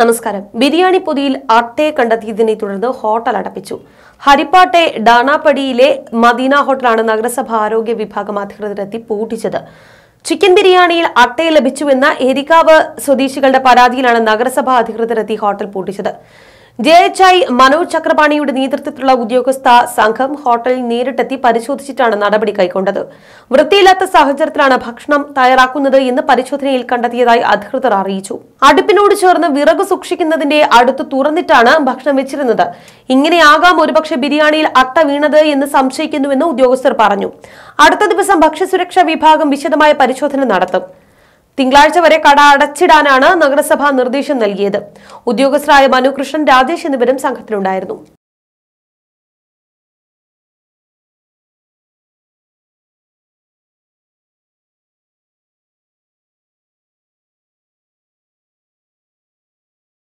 നമസ്കാരം ബിരിയാണി പൊതിയിൽ അട്ടയെ കണ്ടെത്തിയതിനെ തുടർന്ന് ഹോട്ടൽ അടപ്പിച്ചു ഹരിപ്പാട്ടെ ഡാനാപടിയിലെ മദീന ഹോട്ടലാണ് നഗരസഭ ആരോഗ്യ വിഭാഗം അധികൃതരെത്തി പൂട്ടിച്ചത് ചിക്കൻ ബിരിയാണിയിൽ അട്ടയെ ലഭിച്ചുവെന്ന എരിക്കാവ് സ്വദേശികളുടെ പരാതിയിലാണ് നഗരസഭാ അധികൃതരെത്തി ഹോട്ടൽ പൂട്ടിച്ചത് ജെ എച്ച് ഐ മനോജ് ചക്രപാണിയുടെ നേതൃത്വത്തിലുള്ള ഉദ്യോഗസ്ഥ സംഘം ഹോട്ടലിൽ നേരിട്ടെത്തി പരിശോധിച്ചിട്ടാണ് നടപടി കൈക്കൊണ്ടത് വൃത്തിയില്ലാത്ത സാഹചര്യത്തിലാണ് ഭക്ഷണം തയ്യാറാക്കുന്നത് എന്ന് പരിശോധനയിൽ കണ്ടെത്തിയതായി അധികൃതർ അറിയിച്ചു അടുപ്പിനോട് ചേർന്ന് വിറക് സൂക്ഷിക്കുന്നതിന്റെ അടുത്ത് തുറന്നിട്ടാണ് ഭക്ഷണം വെച്ചിരുന്നത് ഇങ്ങനെയാകാം ഒരുപക്ഷെ ബിരിയാണിയിൽ അട്ട വീണത് എന്ന് സംശയിക്കുന്നുവെന്ന് ഉദ്യോഗസ്ഥർ പറഞ്ഞു അടുത്ത ദിവസം ഭക്ഷ്യസുരക്ഷാ വിഭാഗം വിശദമായ പരിശോധന നടത്തും തിങ്കളാഴ്ച വരെ കട അടച്ചിടാനാണ് നഗരസഭ നിർദ്ദേശം നൽകിയത് ഉദ്യോഗസ്ഥരായ മനുകൃഷ്ണൻ രാജേഷ് എന്നിവരും സംഘത്തിലുണ്ടായിരുന്നു